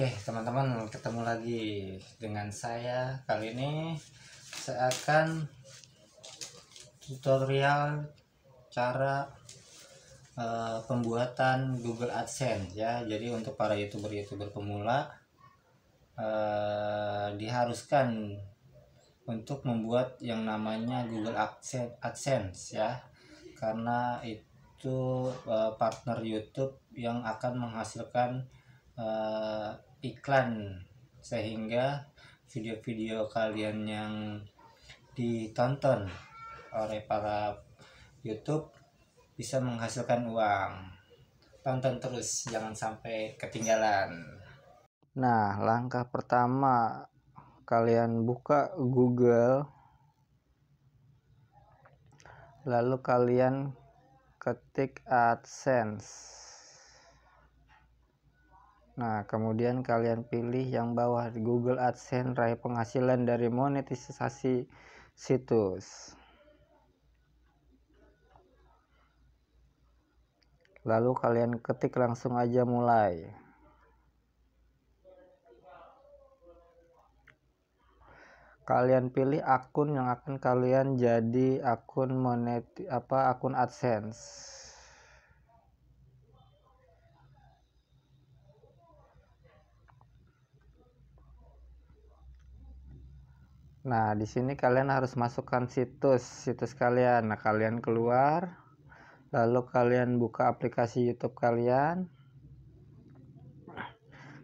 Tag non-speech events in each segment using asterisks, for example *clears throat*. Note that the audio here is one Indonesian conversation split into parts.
Oke teman-teman ketemu lagi dengan saya kali ini saya akan tutorial cara uh, pembuatan Google AdSense ya jadi untuk para youtuber-youtuber pemula uh, diharuskan untuk membuat yang namanya Google AdSense, AdSense ya karena itu uh, partner YouTube yang akan menghasilkan iklan sehingga video-video kalian yang ditonton oleh para YouTube bisa menghasilkan uang. Tonton terus, jangan sampai ketinggalan. Nah, langkah pertama kalian buka Google, lalu kalian ketik AdSense. Nah, kemudian kalian pilih yang bawah Google AdSense raih penghasilan dari monetisasi situs. Lalu kalian ketik langsung aja mulai. Kalian pilih akun yang akan kalian jadi akun monet apa akun AdSense. Nah, di sini kalian harus masukkan situs situs kalian. Nah, kalian keluar lalu kalian buka aplikasi YouTube kalian.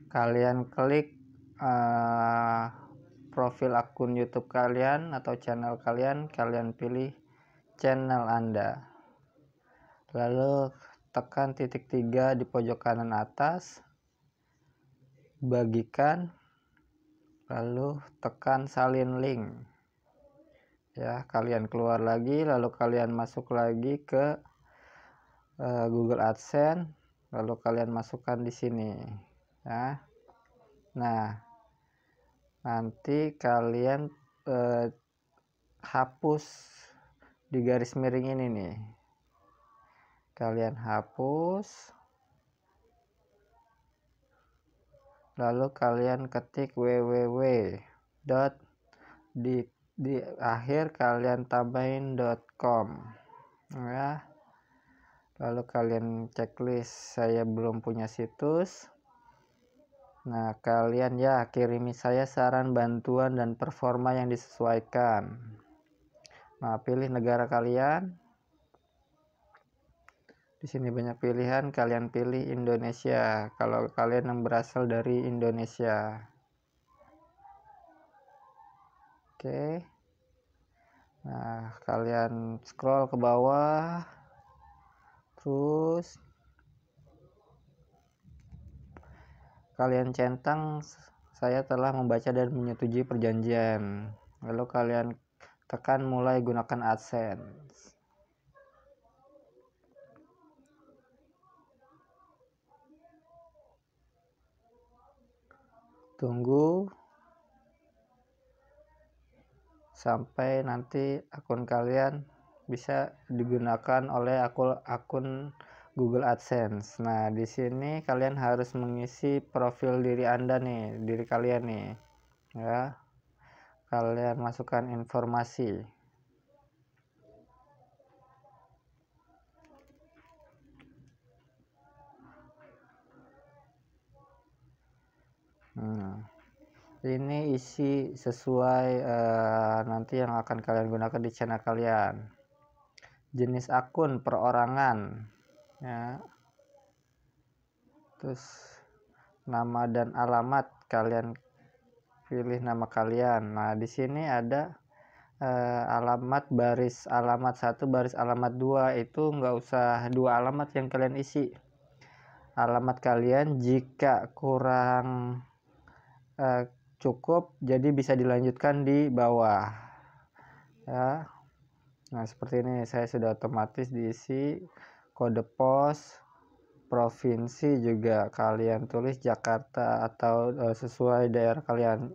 Kalian klik uh, profil akun YouTube kalian atau channel kalian, kalian pilih channel Anda. Lalu tekan titik tiga di pojok kanan atas. Bagikan lalu tekan salin link ya kalian keluar lagi lalu kalian masuk lagi ke uh, Google AdSense lalu kalian masukkan di sini ya nah nanti kalian uh, hapus di garis miring ini nih kalian hapus lalu kalian ketik www dot di di akhir kalian tambahin .com ya lalu kalian checklist saya belum punya situs nah kalian ya kirimi saya saran bantuan dan performa yang disesuaikan nah pilih negara kalian di sini banyak pilihan, kalian pilih Indonesia kalau kalian yang berasal dari Indonesia. Oke. Nah, kalian scroll ke bawah. Terus kalian centang saya telah membaca dan menyetujui perjanjian. Lalu kalian tekan mulai gunakan AdSense. tunggu sampai nanti akun kalian bisa digunakan oleh akun akun Google AdSense. Nah, di sini kalian harus mengisi profil diri Anda nih, diri kalian nih. Ya. Kalian masukkan informasi. Hmm. Ini isi sesuai uh, nanti yang akan kalian gunakan di channel kalian. Jenis akun perorangan, ya. Terus nama dan alamat kalian pilih nama kalian. Nah di sini ada uh, alamat baris alamat satu baris alamat dua itu nggak usah dua alamat yang kalian isi. Alamat kalian jika kurang uh, cukup jadi bisa dilanjutkan di bawah ya nah seperti ini saya sudah otomatis diisi kode pos provinsi juga kalian tulis Jakarta atau uh, sesuai daerah kalian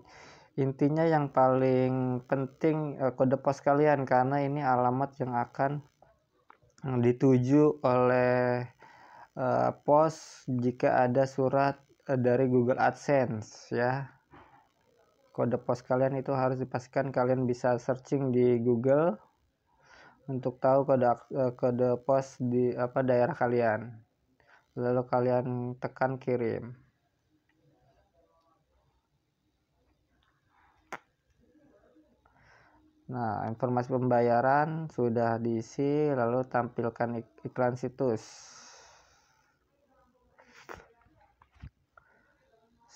intinya yang paling penting uh, kode pos kalian karena ini alamat yang akan dituju oleh uh, pos jika ada surat Eh, dari Google AdSense ya. Kode pos kalian itu harus dipastikan kalian bisa searching di Google untuk tahu kode eh, kode pos di apa daerah kalian. Lalu kalian tekan kirim. Nah, informasi pembayaran sudah diisi, lalu tampilkan ik iklan situs.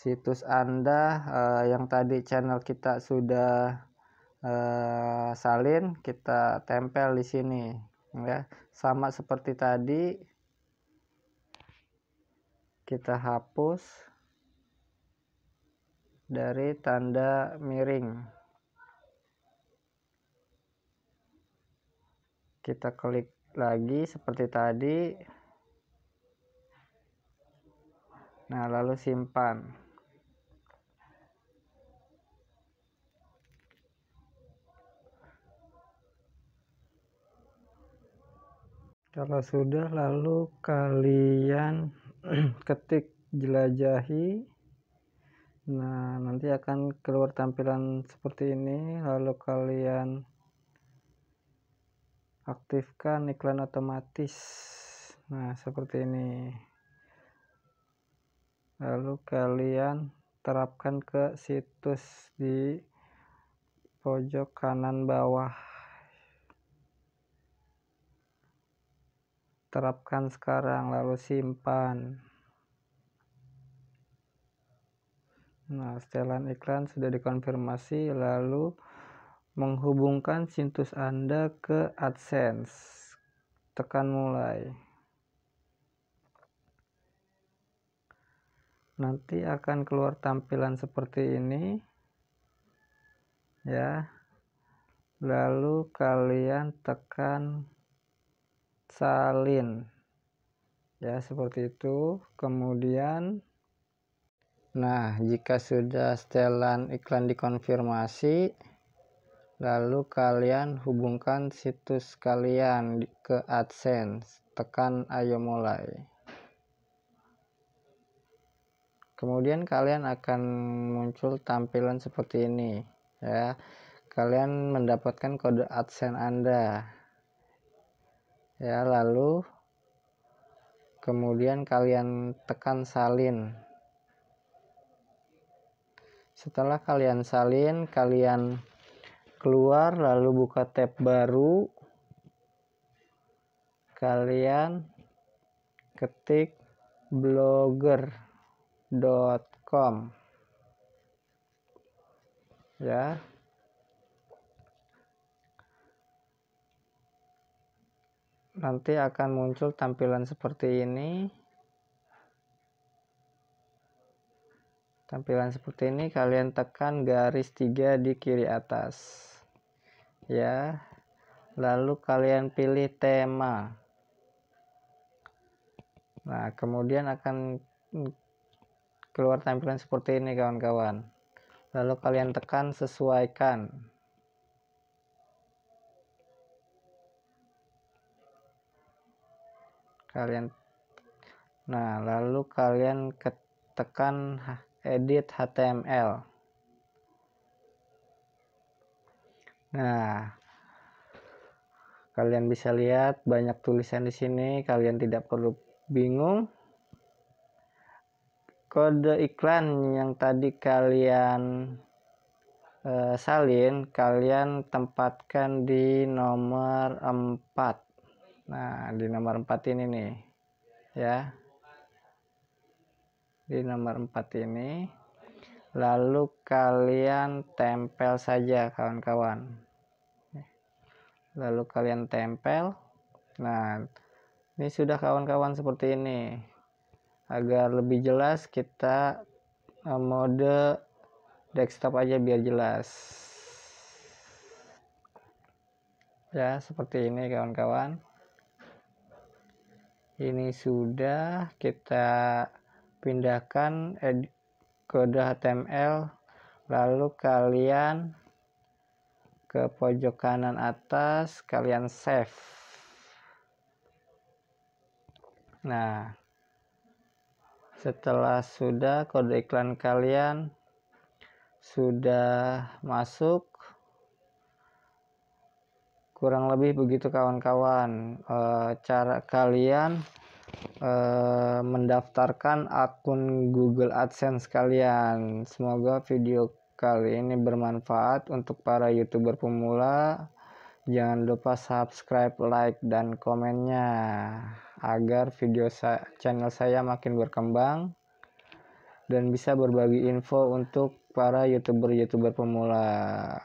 situs Anda uh, yang tadi channel kita sudah uh, salin, kita tempel di sini ya. Sama seperti tadi kita hapus dari tanda miring. Kita klik lagi seperti tadi. Nah, lalu simpan. kalau sudah lalu kalian *clears throat* ketik jelajahi nah nanti akan keluar tampilan seperti ini lalu kalian aktifkan iklan otomatis nah seperti ini lalu kalian terapkan ke situs di pojok kanan bawah terapkan sekarang lalu simpan nah setelan iklan sudah dikonfirmasi lalu menghubungkan situs anda ke adsense tekan mulai nanti akan keluar tampilan seperti ini ya lalu kalian tekan salin ya seperti itu kemudian nah jika sudah setelan iklan dikonfirmasi lalu kalian hubungkan situs kalian ke AdSense tekan ayo mulai kemudian kalian akan muncul tampilan seperti ini ya kalian mendapatkan kode AdSense Anda ya lalu kemudian kalian tekan salin setelah kalian salin kalian keluar lalu buka tab baru kalian ketik blogger.com ya nanti akan muncul tampilan seperti ini tampilan seperti ini kalian tekan garis 3 di kiri atas ya lalu kalian pilih tema nah kemudian akan keluar tampilan seperti ini kawan-kawan lalu kalian tekan sesuaikan kalian nah lalu kalian tekan edit HTML nah kalian bisa lihat banyak tulisan di sini kalian tidak perlu bingung kode iklan yang tadi kalian eh, salin kalian tempatkan di nomor 4 Nah, di nomor 4 ini nih. Ya. Di nomor 4 ini lalu kalian tempel saja kawan-kawan. Lalu kalian tempel. Nah, ini sudah kawan-kawan seperti ini. Agar lebih jelas kita e, mode desktop aja biar jelas. Ya, seperti ini kawan-kawan ini sudah kita pindahkan kode HTML lalu kalian ke pojok kanan atas kalian save nah setelah sudah kode iklan kalian sudah masuk kurang lebih begitu kawan-kawan e, cara kalian e, mendaftarkan akun Google AdSense kalian semoga video kali ini bermanfaat untuk para youtuber pemula jangan lupa subscribe like dan komennya agar video sa channel saya makin berkembang dan bisa berbagi info untuk para youtuber-youtuber pemula.